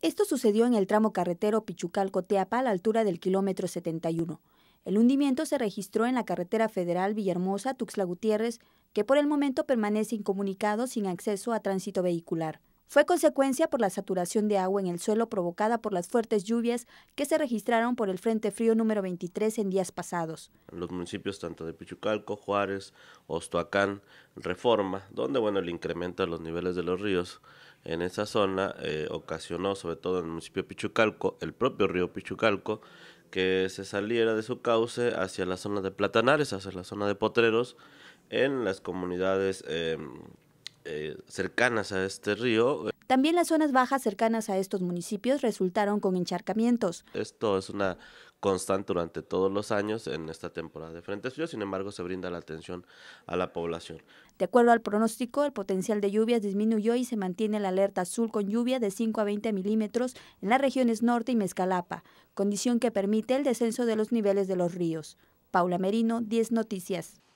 Esto sucedió en el tramo carretero Pichucalco-Teapa a la altura del kilómetro 71. El hundimiento se registró en la carretera federal Villahermosa-Tuxtla Gutiérrez, que por el momento permanece incomunicado sin acceso a tránsito vehicular fue consecuencia por la saturación de agua en el suelo provocada por las fuertes lluvias que se registraron por el Frente Frío número 23 en días pasados. Los municipios tanto de Pichucalco, Juárez, Ostoacán, Reforma, donde bueno el incremento de los niveles de los ríos en esa zona eh, ocasionó, sobre todo en el municipio de Pichucalco, el propio río Pichucalco, que se saliera de su cauce hacia la zona de Platanares, hacia la zona de Potreros, en las comunidades... Em, eh, cercanas a este río. Eh, También las zonas bajas cercanas a estos municipios resultaron con encharcamientos. Esto es una constante durante todos los años en esta temporada de frentes fríos, sin embargo se brinda la atención a la población. De acuerdo al pronóstico, el potencial de lluvias disminuyó y se mantiene la alerta azul con lluvia de 5 a 20 milímetros en las regiones norte y Mezcalapa, condición que permite el descenso de los niveles de los ríos. Paula Merino, 10 Noticias.